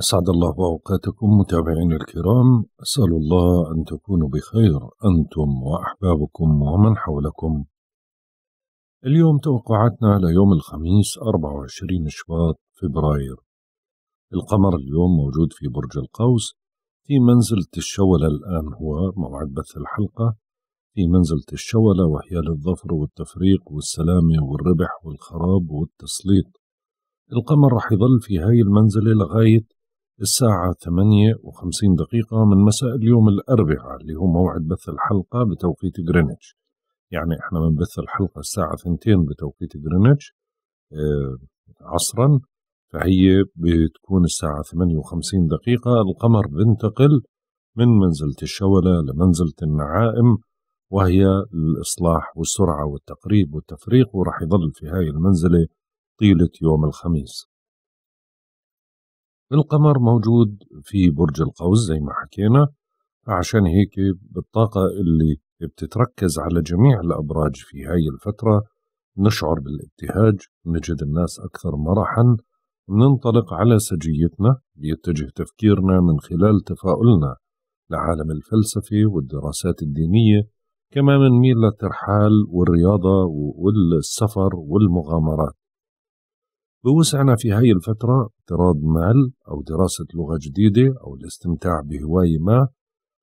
أسعد الله أوقاتكم متابعين الكرام أسأل الله أن تكونوا بخير أنتم وأحبابكم ومن حولكم اليوم توقعاتنا ليوم الخميس 24 شباط فبراير القمر اليوم موجود في برج القوس في منزلة الشولة الآن هو موعد بث الحلقة في منزلة الشولة وهي للظفر والتفريق والسلامة والربح والخراب والتسليط القمر رح يظل في هاي المنزلة لغاية الساعة ثمانية وخمسين دقيقة من مساء اليوم الأربعاء اللي هو موعد بث الحلقة بتوقيت جرينتش يعني احنا بنبث الحلقة الساعة 2 بتوقيت جرينتش اه عصرا فهي بتكون الساعة 58 دقيقة القمر بنتقل من منزلة الشولة لمنزلة النعائم وهي الإصلاح والسرعة والتقريب والتفريق وراح يظل في هاي المنزلة طيلة يوم الخميس القمر موجود في برج القوس زي ما حكينا فعشان هيك بالطاقة اللي بتتركز على جميع الأبراج في هاي الفترة نشعر بالابتهاج نجد الناس أكثر مرحا ننطلق على سجيتنا بيتجه تفكيرنا من خلال تفاؤلنا لعالم الفلسفة والدراسات الدينية كما منميل للترحال والرياضة والسفر والمغامرات بوسعنا في هاي الفترة اقتراض مال أو دراسة لغة جديدة أو الاستمتاع بهواية ما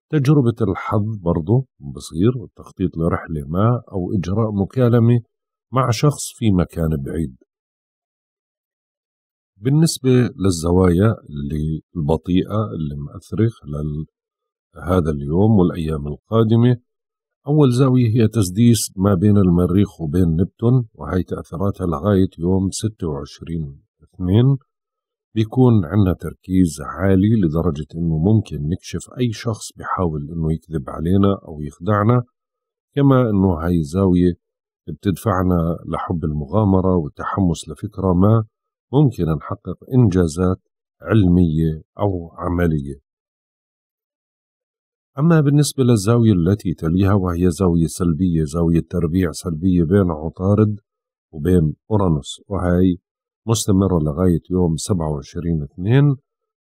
تجربة الحظ برضه بصير التخطيط لرحلة ما أو إجراء مكالمة مع شخص في مكان بعيد بالنسبة للزوايا اللي البطيئة اللي مأثرة خلال هذا اليوم والأيام القادمة أول زاوية هي تسديس ما بين المريخ وبين نبتون وهي تأثيراتها لغاية يوم 26 اثنين بيكون عندنا تركيز عالي لدرجة إنه ممكن نكشف أي شخص بيحاول إنه يكذب علينا أو يخدعنا كما إنه هاي الزاوية بتدفعنا لحب المغامرة والتحمس لفكرة ما ممكن نحقق إنجازات علمية أو عملية أما بالنسبة للزاوية التي تليها وهي زاوية سلبية زاوية تربيع سلبية بين عطارد وبين أورانوس وهي مستمرة لغاية يوم 27 اثنين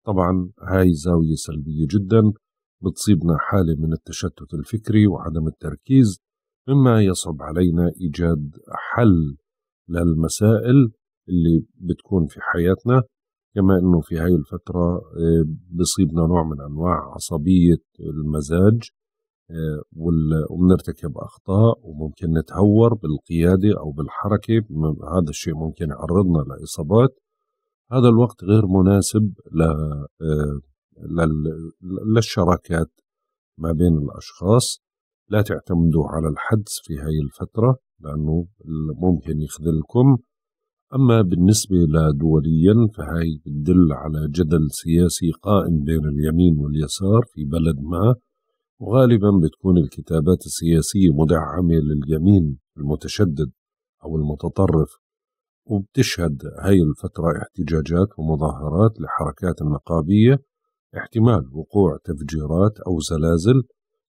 طبعا هاي زاوية سلبية جدا بتصيبنا حالة من التشتت الفكري وعدم التركيز مما يصعب علينا إيجاد حل للمسائل اللي بتكون في حياتنا كما أنه في هاي الفترة آه، بصيبنا نوع من أنواع عصبية المزاج آه، وبنرتكب أخطاء وممكن نتهور بالقيادة أو بالحركة هذا الشيء ممكن يعرضنا لإصابات هذا الوقت غير مناسب آه، للشراكات ما بين الأشخاص لا تعتمدوا على الحدس في هاي الفترة لأنه ممكن يخذلكم أما بالنسبة لدوليا فهي بتدل على جدل سياسي قائم بين اليمين واليسار في بلد ما وغالبا بتكون الكتابات السياسية مدعمة لليمين المتشدد أو المتطرف وبتشهد هاي الفترة احتجاجات ومظاهرات لحركات النقابية احتمال وقوع تفجيرات أو زلازل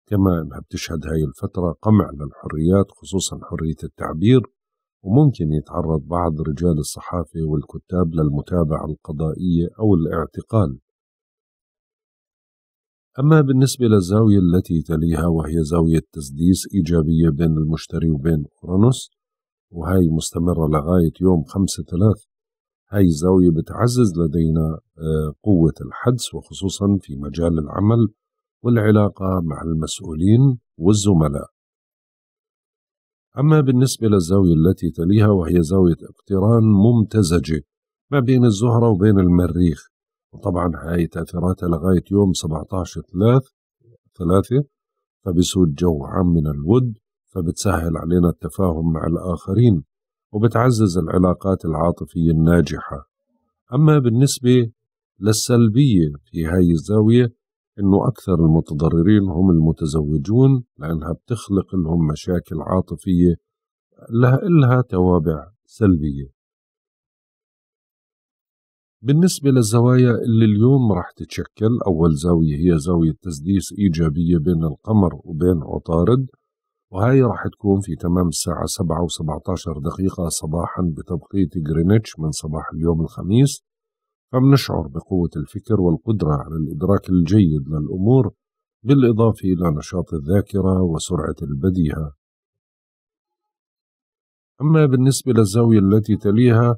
كما أنها بتشهد هاي الفترة قمع للحريات خصوصا حرية التعبير وممكن يتعرض بعض رجال الصحافة والكتاب للمتابعة القضائية أو الاعتقال أما بالنسبة للزاوية التي تليها وهي زاوية تسديس إيجابية بين المشتري وبين أورانوس وهي مستمرة لغاية يوم خمسة ثلاث هاي الزاوية بتعزز لدينا آه، قوة الحدس وخصوصا في مجال العمل والعلاقة مع المسؤولين والزملاء أما بالنسبة للزاوية التي تليها وهي زاوية اقتران ممتزجة ما بين الزهرة وبين المريخ وطبعا هاي تأثيراتها لغاية يوم 17 ثلاث ثلاثة فبسود جو عام من الود فبتسهل علينا التفاهم مع الآخرين وبتعزز العلاقات العاطفية الناجحة أما بالنسبة للسلبية في هاي الزاوية انه اكثر المتضررين هم المتزوجون لانها بتخلق لهم مشاكل عاطفيه لها إلها توابع سلبيه بالنسبة للزوايا اللي اليوم راح تتشكل أول زاوية هي زاوية تسديس إيجابية بين القمر وبين عطارد وهي راح تكون في تمام الساعة 7 و17 دقيقة صباحا بتوقيت غرينتش من صباح اليوم الخميس أم نشعر بقوة الفكر والقدرة على الإدراك الجيد للأمور بالإضافة إلى نشاط الذاكرة وسرعة البديهة أما بالنسبة للزاوية التي تليها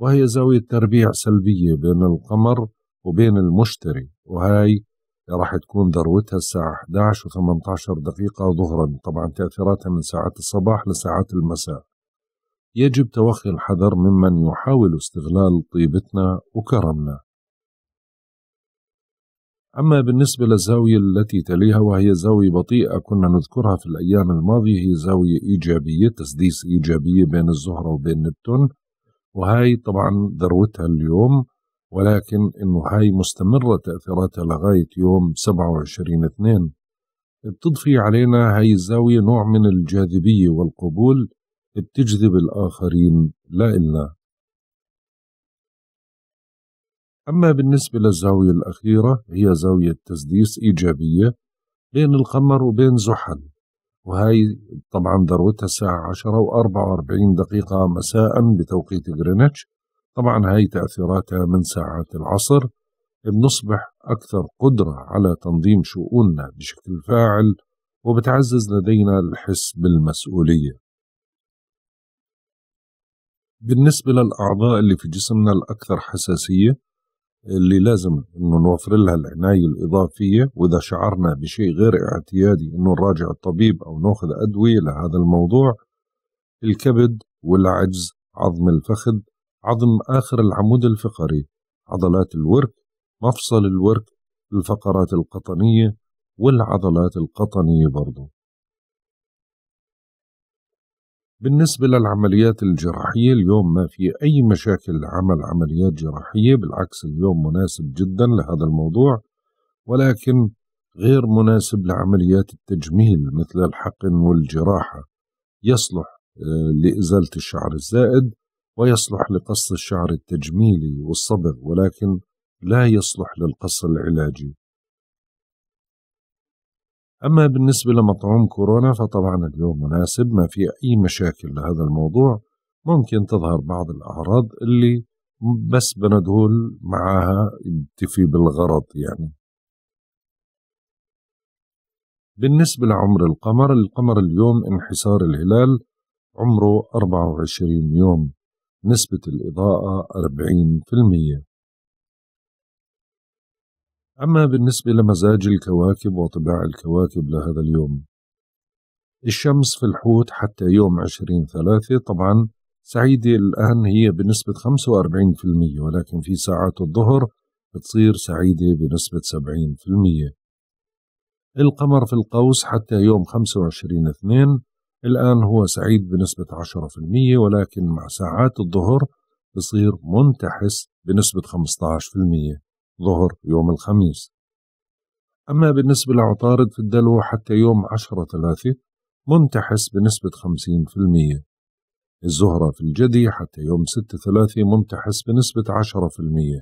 وهي زاوية تربيع سلبية بين القمر وبين المشتري وهاي راح تكون ذروتها الساعة 11 و 18 دقيقة ظهرا طبعا تأثيراتها من ساعات الصباح لساعات المساء يجب توخي الحذر ممن يحاول استغلال طيبتنا وكرمنا أما بالنسبة للزاوية التي تليها وهي زاوية بطيئة كنا نذكرها في الأيام الماضية هي زاوية إيجابية تسديس إيجابية بين الزهرة وبين نبتون وهي طبعا ذروتها اليوم ولكن إنه هاي مستمرة تأثيراتها لغاية يوم 27 2 بتضفي علينا هاي الزاوية نوع من الجاذبية والقبول بتجذب الآخرين لإلنا أما بالنسبة للزاوية الأخيرة هي زاوية تسديس إيجابية بين القمر وبين زحل وهي طبعا ذروتها الساعة 10 و44 دقيقة مساء بتوقيت غرينتش طبعا هاي تأثيراتها من ساعات العصر بنصبح أكثر قدرة على تنظيم شؤوننا بشكل فاعل وبتعزز لدينا الحس بالمسؤولية بالنسبة للأعضاء اللي في جسمنا الأكثر حساسية اللي لازم إنه نوفر لها العناية الإضافية وإذا شعرنا بشيء غير اعتيادي إنه نراجع الطبيب أو ناخذ أدوية لهذا الموضوع الكبد والعجز عظم الفخذ عظم آخر العمود الفقري عضلات الورك مفصل الورك الفقرات القطنية والعضلات القطنية برضو بالنسبة للعمليات الجراحية اليوم ما في أي مشاكل لعمل عمليات جراحية بالعكس اليوم مناسب جدا لهذا الموضوع ولكن غير مناسب لعمليات التجميل مثل الحقن والجراحة يصلح آه، لإزالة الشعر الزائد ويصلح لقص الشعر التجميلي والصبغ ولكن لا يصلح للقص العلاجي أما بالنسبة لمطعوم كورونا فطبعا اليوم مناسب ما في أي مشاكل لهذا الموضوع ممكن تظهر بعض الأعراض اللي بس بندهول معاها يكتفي بالغرض يعني بالنسبة لعمر القمر القمر اليوم انحسار الهلال عمره 24 يوم نسبة الإضاءة 40% أما بالنسبة لمزاج الكواكب وطباع الكواكب لهذا اليوم الشمس في الحوت حتى يوم عشرين ثلاثة طبعا سعيدة الآن هي بنسبة وأربعين في المية ولكن في ساعات الظهر بتصير سعيدة بنسبة سبعين في المية القمر في القوس حتى يوم وعشرين اثنين الآن هو سعيد بنسبة عشرة في المية ولكن مع ساعات الظهر بصير منتحس بنسبة في المية ظهر يوم الخميس أما بالنسبة لعطارد في الدلو حتى يوم عشرة ثلاثة منتحس بنسبة خمسين في المية الزهرة في الجدي حتى يوم ستة ثلاثة منتحس بنسبة عشرة في المية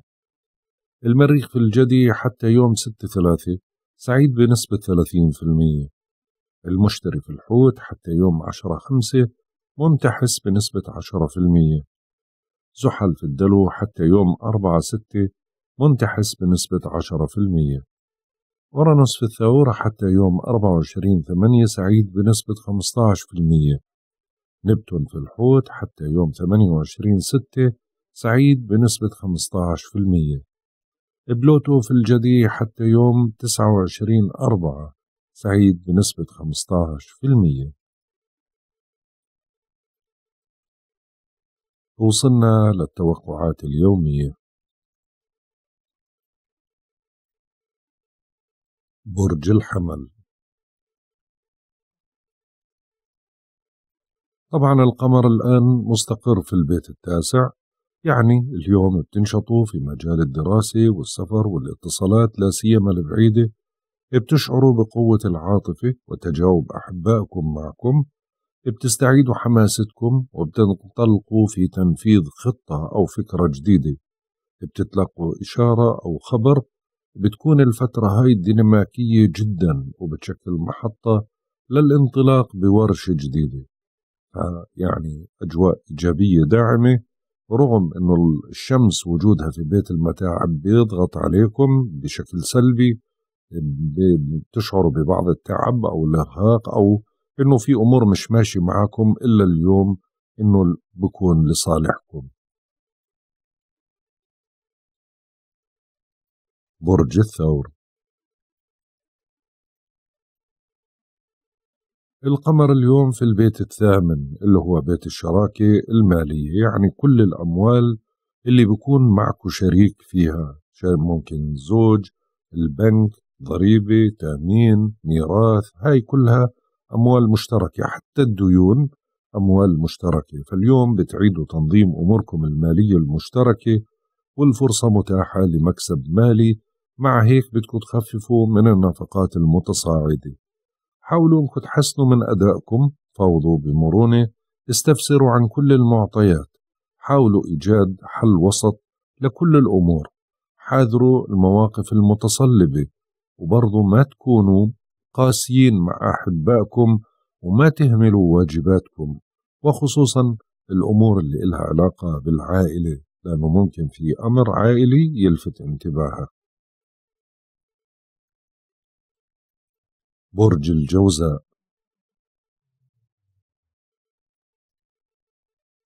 المريخ في الجدي حتى يوم ستة ثلاثة سعيد بنسبة ثلاثين في المية المشتري في الحوت حتى يوم عشرة خمسة منتحس بنسبة عشرة في المية زحل في الدلو حتى يوم أربعة ستة منتحس بنسبة 10% ورا نصف الثورة حتى يوم 24 8 سعيد بنسبة 15% نبتون في الحوت حتى يوم 28 6 سعيد بنسبة 15% بلوتو في الجدي حتى يوم 29 4 سعيد بنسبة 15% وصلنا للتوقعات اليومية برج الحمل طبعا القمر الآن مستقر في البيت التاسع يعني اليوم بتنشطوا في مجال الدراسة والسفر والاتصالات لا سيما البعيدة بتشعروا بقوة العاطفة وتجاوب أحبائكم معكم بتستعيدوا حماستكم وبتنطلقوا في تنفيذ خطة أو فكرة جديدة بتتلقوا إشارة أو خبر بتكون الفترة هاي الديناميكية جدا وبتشكل محطة للانطلاق بورشة جديدة يعني أجواء إيجابية داعمة رغم أنه الشمس وجودها في بيت المتاعب بيضغط عليكم بشكل سلبي بتشعروا ببعض التعب أو الإرهاق أو أنه في أمور مش ماشي معكم إلا اليوم أنه بكون لصالحكم برج الثور القمر اليوم في البيت الثامن اللي هو بيت الشراكة المالية يعني كل الأموال اللي بيكون معكو شريك فيها ممكن زوج البنك ضريبة تأمين ميراث هاي كلها أموال مشتركة حتى الديون أموال مشتركة فاليوم بتعيدوا تنظيم أموركم المالية المشتركة والفرصة متاحة لمكسب مالي مع هيك بدكم تخففوا من النفقات المتصاعدة حاولوا انكم تحسنوا من أدائكم فاوضوا بمرونة استفسروا عن كل المعطيات حاولوا إيجاد حل وسط لكل الأمور حاذروا المواقف المتصلبة وبرضو ما تكونوا قاسيين مع أحبائكم وما تهملوا واجباتكم وخصوصا الأمور اللي إلها علاقة بالعائلة لأنه ممكن في أمر عائلي يلفت انتباهك برج الجوزاء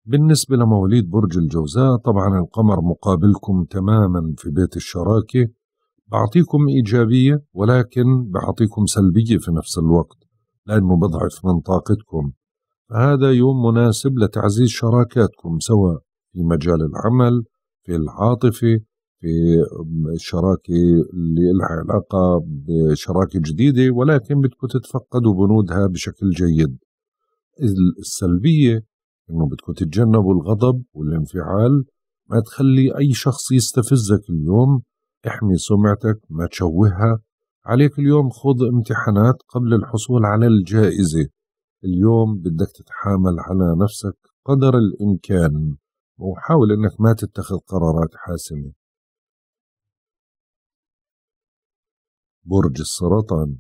بالنسبة لمواليد برج الجوزاء طبعا القمر مقابلكم تماما في بيت الشراكة بعطيكم إيجابية ولكن بعطيكم سلبية في نفس الوقت لأنه بضعف من طاقتكم فهذا يوم مناسب لتعزيز شراكاتكم سواء في مجال العمل في العاطفة في شراكة اللي لها علاقة بشراكة جديدة ولكن بتكون تتفقدوا بنودها بشكل جيد السلبية انه بدكم تتجنبوا الغضب والانفعال ما تخلي اي شخص يستفزك اليوم احمي سمعتك ما تشوهها عليك اليوم خوض امتحانات قبل الحصول على الجائزة اليوم بدك تتحامل على نفسك قدر الإمكان وحاول أنك ما تتخذ قرارات حاسمة برج السرطان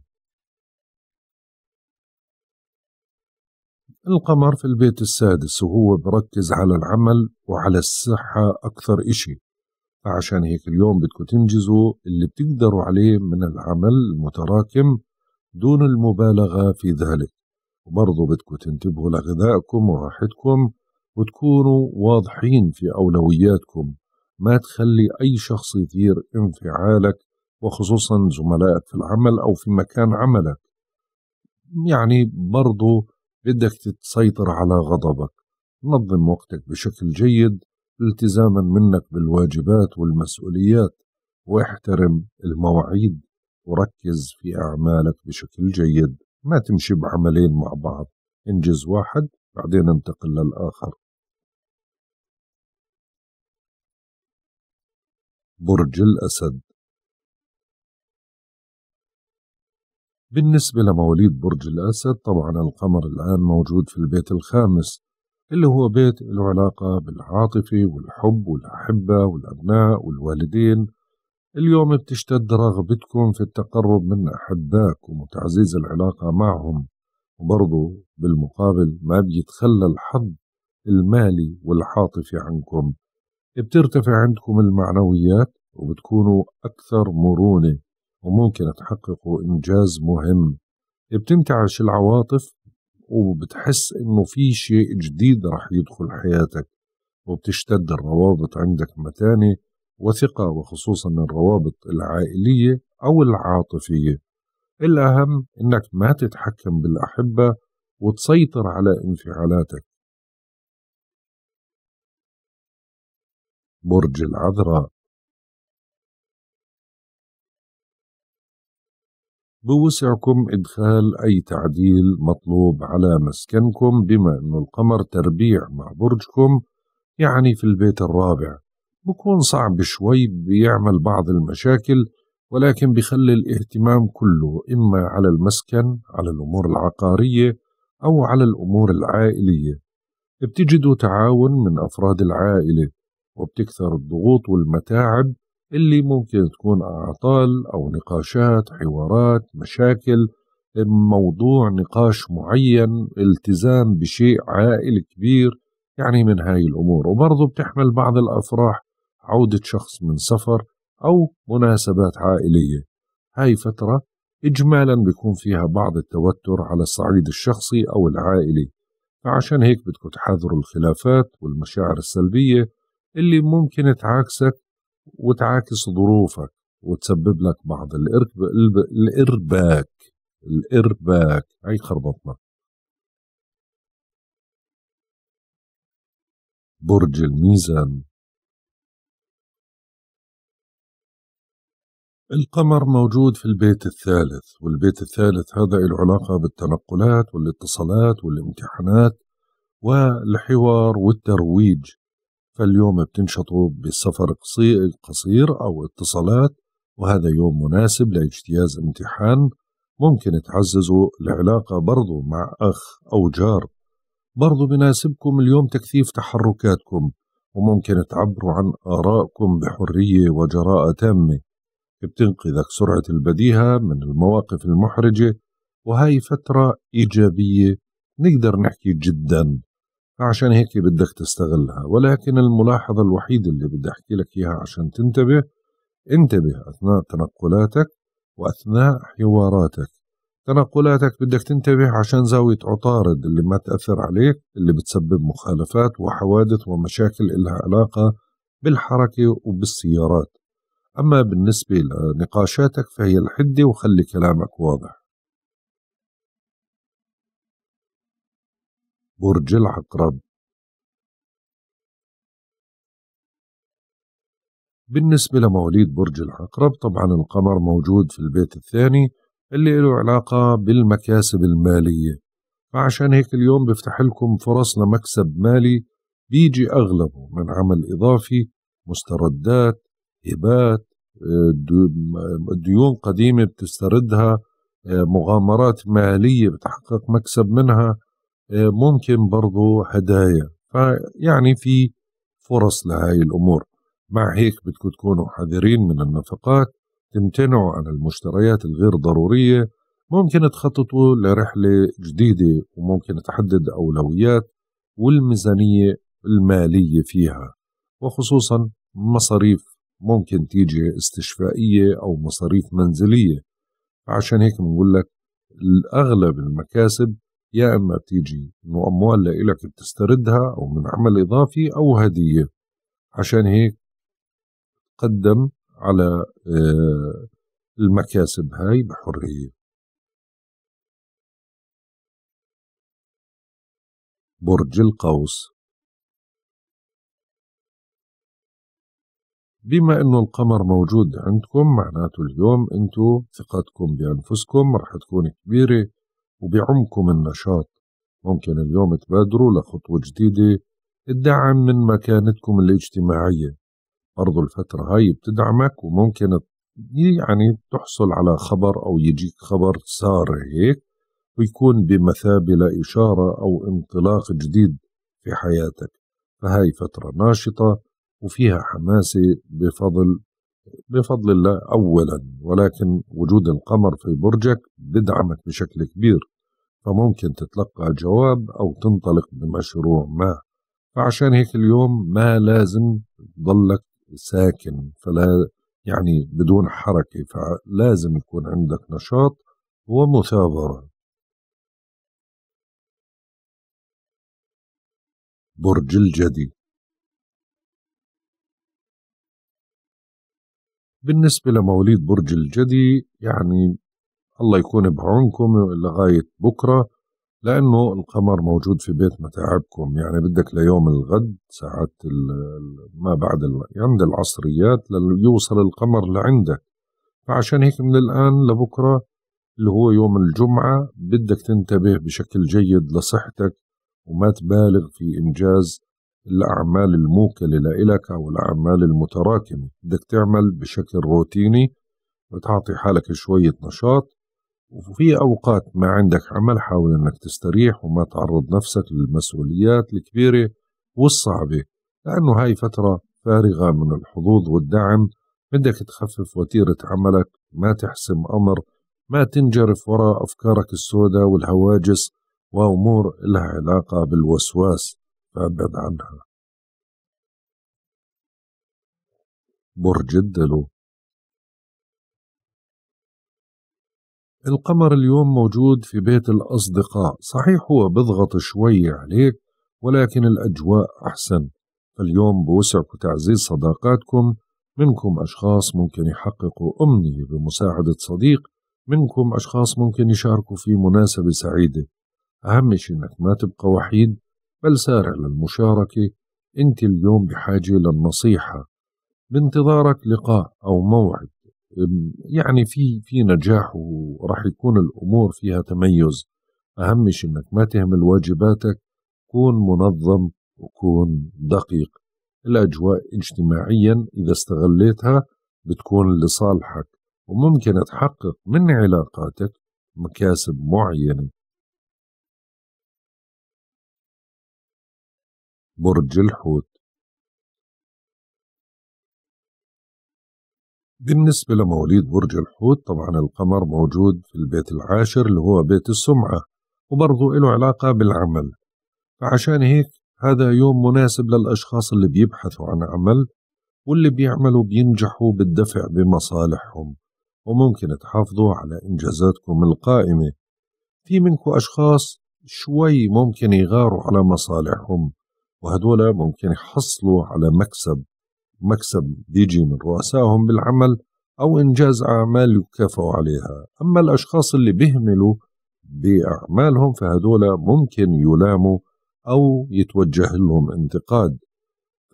القمر في البيت السادس وهو بركز على العمل وعلى الصحة أكثر إشي فعشان هيك اليوم بدكم تنجزوا اللي بتقدروا عليه من العمل المتراكم دون المبالغة في ذلك وبرضو بدكم تنتبهوا لغذائكم وراحتكم وتكونوا واضحين في أولوياتكم ما تخلي أي شخص يثير انفعالك وخصوصا زملائك في العمل أو في مكان عملك يعني برضو بدك تسيطر على غضبك نظم وقتك بشكل جيد التزاما منك بالواجبات والمسؤوليات واحترم المواعيد وركز في أعمالك بشكل جيد ما تمشي بعملين مع بعض انجز واحد بعدين انتقل للآخر برج الأسد بالنسبة لمواليد برج الأسد طبعا القمر الآن موجود في البيت الخامس اللي هو بيت له علاقة بالعاطفة والحب والأحبة والأبناء والوالدين اليوم بتشتد رغبتكم في التقرب من أحبائكم وتعزيز العلاقة معهم وبرضو بالمقابل ما بيتخلى الحظ المالي والعاطفي عنكم بترتفع عندكم المعنويات وبتكونوا أكثر مرونة وممكن تحققوا إنجاز مهم بتنتعش العواطف وبتحس إنه في شيء جديد رح يدخل حياتك وبتشتد الروابط عندك متانة وثقة وخصوصا الروابط العائلية أو العاطفية الأهم إنك ما تتحكم بالأحبة وتسيطر على انفعالاتك برج العذراء بوسعكم إدخال أي تعديل مطلوب على مسكنكم بما أن القمر تربيع مع برجكم يعني في البيت الرابع بكون صعب شوي بيعمل بعض المشاكل ولكن بخلي الاهتمام كله إما على المسكن على الأمور العقارية أو على الأمور العائلية بتجدوا تعاون من أفراد العائلة وبتكثر الضغوط والمتاعب اللي ممكن تكون أعطال أو نقاشات حوارات مشاكل موضوع نقاش معين التزام بشيء عائل كبير يعني من هاي الأمور وبرضه بتحمل بعض الأفراح عودة شخص من سفر أو مناسبات عائلية هاي فترة إجمالا بيكون فيها بعض التوتر على الصعيد الشخصي أو العائلي فعشان هيك بدكم تحذروا الخلافات والمشاعر السلبية اللي ممكن تعاكسك وتعاكس ظروفك وتسبب لك بعض الارب... الارباك الارباك هاي خربطنا برج الميزان القمر موجود في البيت الثالث والبيت الثالث هذا له علاقة بالتنقلات والاتصالات والامتحانات والحوار والترويج فاليوم بتنشطوا بسفر قصير أو اتصالات وهذا يوم مناسب لاجتياز امتحان ممكن تعززوا العلاقة برضو مع أخ أو جار برضو بناسبكم اليوم تكثيف تحركاتكم وممكن تعبروا عن آرائكم بحرية وجراءة تامة بتنقذك سرعة البديهة من المواقف المحرجة وهي فترة إيجابية نقدر نحكي جدا عشان هيك بدك تستغلها ولكن الملاحظة الوحيدة اللي بدي أحكي لك إياها عشان تنتبه انتبه أثناء تنقلاتك وأثناء حواراتك تنقلاتك بدك تنتبه عشان زاوية عطارد اللي ما تأثر عليك اللي بتسبب مخالفات وحوادث ومشاكل إلها علاقة بالحركة وبالسيارات أما بالنسبة لنقاشاتك فهي الحدة وخلي كلامك واضح برج العقرب بالنسبة لمواليد برج العقرب طبعا القمر موجود في البيت الثاني اللي له علاقة بالمكاسب المالية فعشان هيك اليوم بفتح لكم فرص لمكسب مالي بيجي أغلبه من عمل إضافي مستردات هبات آه، ديون قديمة بتستردها آه، مغامرات مالية بتحقق مكسب منها آه، ممكن برضو هدايا فيعني في فرص لهاي الأمور مع هيك بدكم تكونوا حذرين من النفقات تمتنعوا عن المشتريات الغير ضرورية ممكن تخططوا لرحلة جديدة وممكن تحدد أولويات والميزانية المالية فيها وخصوصا مصاريف ممكن تيجي استشفائية أو مصاريف منزلية عشان هيك بنقول لك الأغلب المكاسب يا اما بتيجي انه اموال لإلك بتستردها او من عمل اضافي او هديه عشان هيك تقدم على آه، المكاسب هاي بحريه برج القوس بما انه القمر موجود عندكم معناته اليوم انتو ثقتكم بانفسكم رح تكون كبيره وبعمكم النشاط ممكن اليوم تبادروا لخطوة جديدة تدعم من مكانتكم الاجتماعية برضو الفترة هاي بتدعمك وممكن يعني تحصل على خبر أو يجيك خبر صار هيك ويكون بمثابة لإشارة أو انطلاق جديد في حياتك فهاي فترة ناشطة وفيها حماسة بفضل بفضل الله أولا ولكن وجود القمر في برجك بدعمك بشكل كبير فممكن تتلقى جواب أو تنطلق بمشروع ما فعشان هيك اليوم ما لازم تضلك ساكن فلا يعني بدون حركة فلازم يكون عندك نشاط ومثابرة برج الجدي بالنسبة لمواليد برج الجدي يعني الله يكون بعونكم لغاية بكرة لأنه القمر موجود في بيت متاعبكم يعني بدك ليوم الغد ساعات ما بعد عند العصريات ليوصل القمر لعندك فعشان هيك من الآن لبكرة اللي هو يوم الجمعة بدك تنتبه بشكل جيد لصحتك وما تبالغ في إنجاز الأعمال الموكلة لإلك أو الأعمال المتراكمة بدك تعمل بشكل روتيني وتعطي حالك شوية نشاط وفي أوقات ما عندك عمل حاول أنك تستريح وما تعرض نفسك للمسؤوليات الكبيرة والصعبة لأنه هاي فترة فارغة من الحظوظ والدعم بدك تخفف وتيرة عملك ما تحسم أمر ما تنجرف وراء أفكارك السوداء والهواجس وأمور لها علاقة بالوسواس فابعد عنها برج الدلو القمر اليوم موجود في بيت الأصدقاء صحيح هو بضغط شوي عليك ولكن الأجواء أحسن فاليوم بوسعك تعزيز صداقاتكم منكم أشخاص ممكن يحققوا أمنية بمساعدة صديق منكم أشخاص ممكن يشاركوا في مناسبة سعيدة أهم شيء إنك ما تبقى وحيد بل سارع للمشاركة أنت اليوم بحاجة للنصيحة بانتظارك لقاء أو موعد يعني في في نجاح وراح يكون الامور فيها تميز اهم شيء انك ما تهمل واجباتك كون منظم وكون دقيق الاجواء اجتماعيا اذا استغليتها بتكون لصالحك وممكن تحقق من علاقاتك مكاسب معينه برج الحوت بالنسبة لمواليد برج الحوت طبعا القمر موجود في البيت العاشر اللي هو بيت السمعة وبرضه له علاقة بالعمل فعشان هيك هذا يوم مناسب للأشخاص اللي بيبحثوا عن عمل واللي بيعملوا بينجحوا بالدفع بمصالحهم وممكن تحافظوا على إنجازاتكم القائمة في منكم أشخاص شوي ممكن يغاروا على مصالحهم وهدول ممكن يحصلوا على مكسب مكسب بيجي من رؤسائهم بالعمل أو إنجاز أعمال يكافئوا عليها أما الأشخاص اللي بيهملوا بأعمالهم فهدول ممكن يلاموا أو يتوجه لهم انتقاد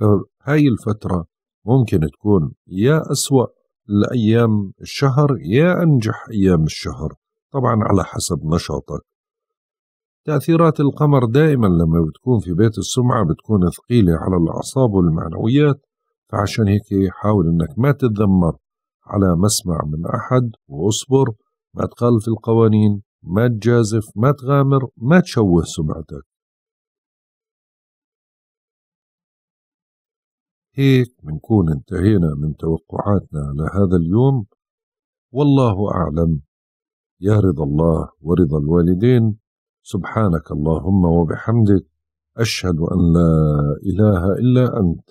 فهاي الفترة ممكن تكون يا أسوأ لأيام الشهر يا أنجح أيام الشهر طبعا على حسب نشاطك تأثيرات القمر دائما لما بتكون في بيت السمعة بتكون ثقيلة على الأعصاب والمعنويات فعشان هيك حاول انك ما تتذمر على مسمع من احد واصبر ما تخالف القوانين ما تجازف ما تغامر ما تشوه سمعتك هيك بنكون انتهينا من توقعاتنا لهذا اليوم والله أعلم يا رضا الله ورضا الوالدين سبحانك اللهم وبحمدك أشهد أن لا إله إلا أنت